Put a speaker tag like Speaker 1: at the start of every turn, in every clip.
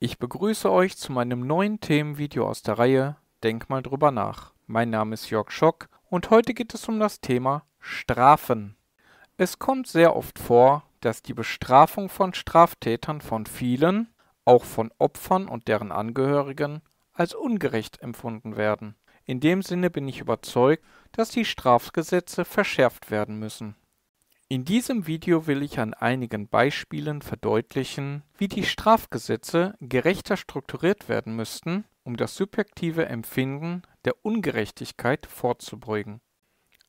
Speaker 1: Ich begrüße euch zu meinem neuen Themenvideo aus der Reihe Denk mal drüber nach. Mein Name ist Jörg Schock und heute geht es um das Thema Strafen. Es kommt sehr oft vor, dass die Bestrafung von Straftätern von vielen, auch von Opfern und deren Angehörigen, als ungerecht empfunden werden. In dem Sinne bin ich überzeugt, dass die Strafgesetze verschärft werden müssen. In diesem Video will ich an einigen Beispielen verdeutlichen, wie die Strafgesetze gerechter strukturiert werden müssten, um das subjektive Empfinden der Ungerechtigkeit vorzubeugen.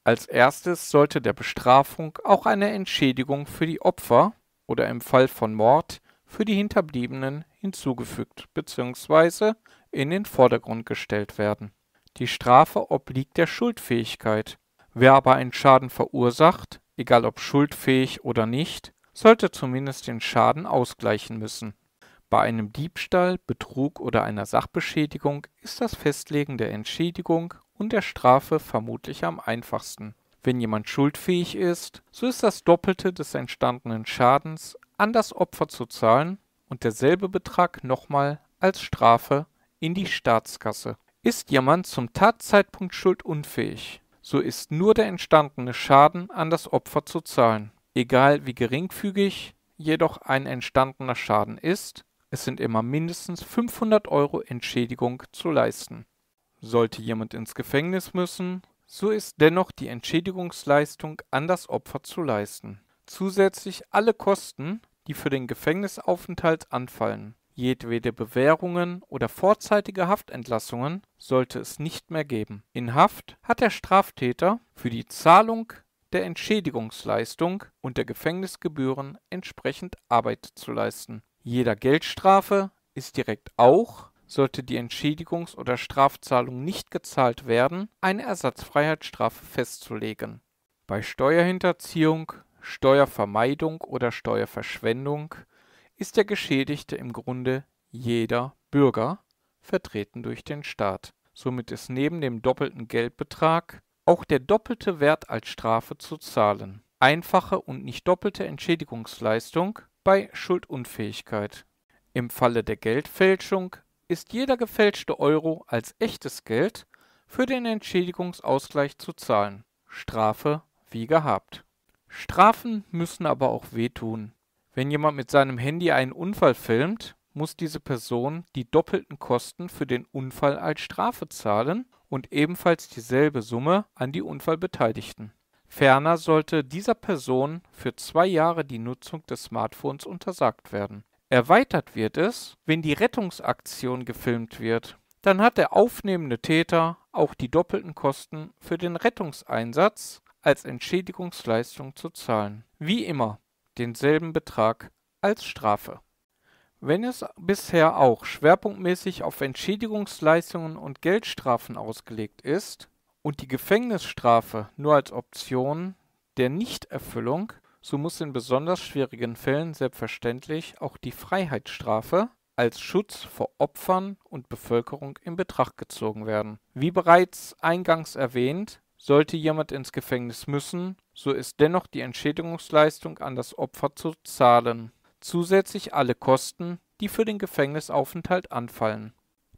Speaker 1: Als erstes sollte der Bestrafung auch eine Entschädigung für die Opfer oder im Fall von Mord für die Hinterbliebenen hinzugefügt bzw. in den Vordergrund gestellt werden. Die Strafe obliegt der Schuldfähigkeit. Wer aber einen Schaden verursacht, egal ob schuldfähig oder nicht, sollte zumindest den Schaden ausgleichen müssen. Bei einem Diebstahl, Betrug oder einer Sachbeschädigung ist das Festlegen der Entschädigung und der Strafe vermutlich am einfachsten. Wenn jemand schuldfähig ist, so ist das Doppelte des entstandenen Schadens an das Opfer zu zahlen und derselbe Betrag nochmal als Strafe in die Staatskasse. Ist jemand zum Tatzeitpunkt schuldunfähig, so ist nur der entstandene Schaden an das Opfer zu zahlen. Egal wie geringfügig jedoch ein entstandener Schaden ist, es sind immer mindestens 500 Euro Entschädigung zu leisten. Sollte jemand ins Gefängnis müssen, so ist dennoch die Entschädigungsleistung an das Opfer zu leisten. Zusätzlich alle Kosten, die für den Gefängnisaufenthalt anfallen. Jedwede Bewährungen oder vorzeitige Haftentlassungen sollte es nicht mehr geben. In Haft hat der Straftäter für die Zahlung der Entschädigungsleistung und der Gefängnisgebühren entsprechend Arbeit zu leisten. Jeder Geldstrafe ist direkt auch, sollte die Entschädigungs- oder Strafzahlung nicht gezahlt werden, eine Ersatzfreiheitsstrafe festzulegen. Bei Steuerhinterziehung, Steuervermeidung oder Steuerverschwendung ist der Geschädigte im Grunde jeder Bürger, vertreten durch den Staat. Somit ist neben dem doppelten Geldbetrag auch der doppelte Wert als Strafe zu zahlen. Einfache und nicht doppelte Entschädigungsleistung bei Schuldunfähigkeit. Im Falle der Geldfälschung ist jeder gefälschte Euro als echtes Geld für den Entschädigungsausgleich zu zahlen. Strafe wie gehabt. Strafen müssen aber auch wehtun. Wenn jemand mit seinem Handy einen Unfall filmt, muss diese Person die doppelten Kosten für den Unfall als Strafe zahlen und ebenfalls dieselbe Summe an die Unfallbeteiligten. Ferner sollte dieser Person für zwei Jahre die Nutzung des Smartphones untersagt werden. Erweitert wird es, wenn die Rettungsaktion gefilmt wird. Dann hat der aufnehmende Täter auch die doppelten Kosten für den Rettungseinsatz als Entschädigungsleistung zu zahlen. Wie immer, denselben Betrag als Strafe. Wenn es bisher auch schwerpunktmäßig auf Entschädigungsleistungen und Geldstrafen ausgelegt ist und die Gefängnisstrafe nur als Option der Nichterfüllung, so muss in besonders schwierigen Fällen selbstverständlich auch die Freiheitsstrafe als Schutz vor Opfern und Bevölkerung in Betracht gezogen werden. Wie bereits eingangs erwähnt, sollte jemand ins Gefängnis müssen, so ist dennoch die Entschädigungsleistung an das Opfer zu zahlen, zusätzlich alle Kosten, die für den Gefängnisaufenthalt anfallen.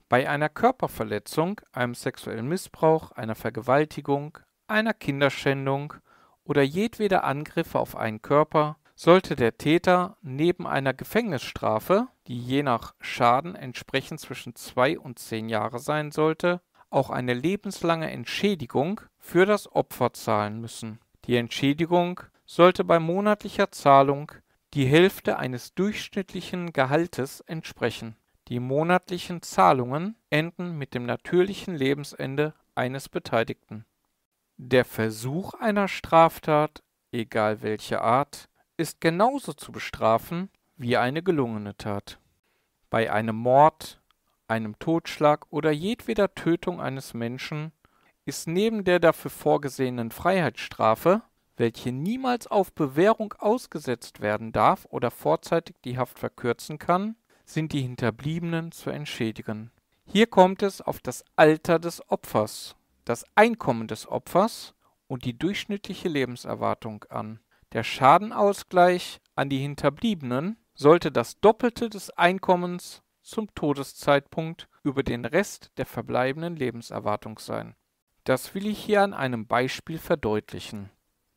Speaker 1: Bei einer Körperverletzung, einem sexuellen Missbrauch, einer Vergewaltigung, einer Kinderschändung oder jedweder Angriffe auf einen Körper sollte der Täter neben einer Gefängnisstrafe, die je nach Schaden entsprechend zwischen zwei und zehn Jahre sein sollte, auch eine lebenslange Entschädigung für das Opfer zahlen müssen. Die Entschädigung sollte bei monatlicher Zahlung die Hälfte eines durchschnittlichen Gehaltes entsprechen. Die monatlichen Zahlungen enden mit dem natürlichen Lebensende eines Beteiligten. Der Versuch einer Straftat, egal welche Art, ist genauso zu bestrafen wie eine gelungene Tat. Bei einem Mord, einem Totschlag oder jedweder Tötung eines Menschen ist neben der dafür vorgesehenen Freiheitsstrafe, welche niemals auf Bewährung ausgesetzt werden darf oder vorzeitig die Haft verkürzen kann, sind die Hinterbliebenen zu entschädigen. Hier kommt es auf das Alter des Opfers, das Einkommen des Opfers und die durchschnittliche Lebenserwartung an. Der Schadenausgleich an die Hinterbliebenen sollte das Doppelte des Einkommens zum Todeszeitpunkt über den Rest der verbleibenden Lebenserwartung sein. Das will ich hier an einem Beispiel verdeutlichen.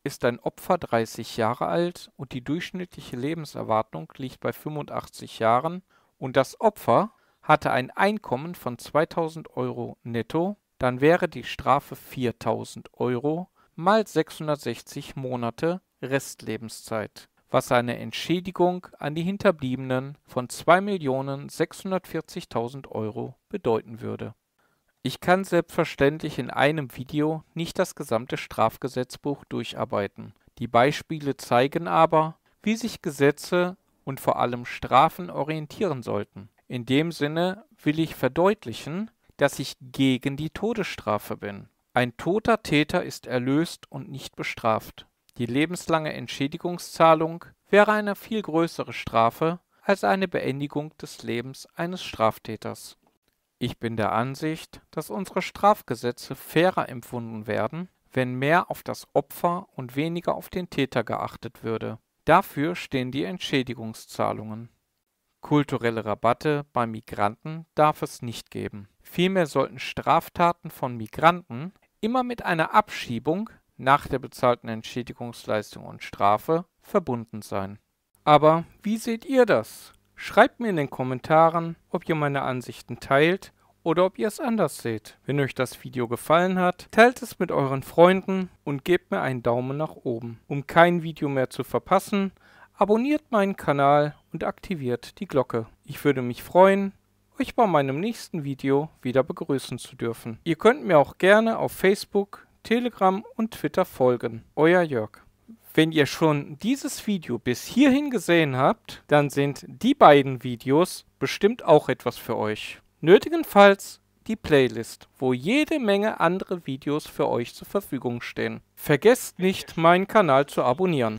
Speaker 1: Ist ein Opfer 30 Jahre alt und die durchschnittliche Lebenserwartung liegt bei 85 Jahren und das Opfer hatte ein Einkommen von 2000 Euro netto, dann wäre die Strafe 4000 Euro mal 660 Monate Restlebenszeit was eine Entschädigung an die Hinterbliebenen von 2.640.000 Euro bedeuten würde. Ich kann selbstverständlich in einem Video nicht das gesamte Strafgesetzbuch durcharbeiten. Die Beispiele zeigen aber, wie sich Gesetze und vor allem Strafen orientieren sollten. In dem Sinne will ich verdeutlichen, dass ich gegen die Todesstrafe bin. Ein toter Täter ist erlöst und nicht bestraft. Die lebenslange Entschädigungszahlung wäre eine viel größere Strafe als eine Beendigung des Lebens eines Straftäters. Ich bin der Ansicht, dass unsere Strafgesetze fairer empfunden werden, wenn mehr auf das Opfer und weniger auf den Täter geachtet würde. Dafür stehen die Entschädigungszahlungen. Kulturelle Rabatte bei Migranten darf es nicht geben. Vielmehr sollten Straftaten von Migranten immer mit einer Abschiebung nach der bezahlten Entschädigungsleistung und Strafe verbunden sein. Aber wie seht ihr das? Schreibt mir in den Kommentaren, ob ihr meine Ansichten teilt oder ob ihr es anders seht. Wenn euch das Video gefallen hat, teilt es mit euren Freunden und gebt mir einen Daumen nach oben. Um kein Video mehr zu verpassen, abonniert meinen Kanal und aktiviert die Glocke. Ich würde mich freuen, euch bei meinem nächsten Video wieder begrüßen zu dürfen. Ihr könnt mir auch gerne auf Facebook, Telegram und Twitter folgen. Euer Jörg. Wenn ihr schon dieses Video bis hierhin gesehen habt, dann sind die beiden Videos bestimmt auch etwas für euch. Nötigenfalls die Playlist, wo jede Menge andere Videos für euch zur Verfügung stehen. Vergesst nicht, meinen Kanal zu abonnieren.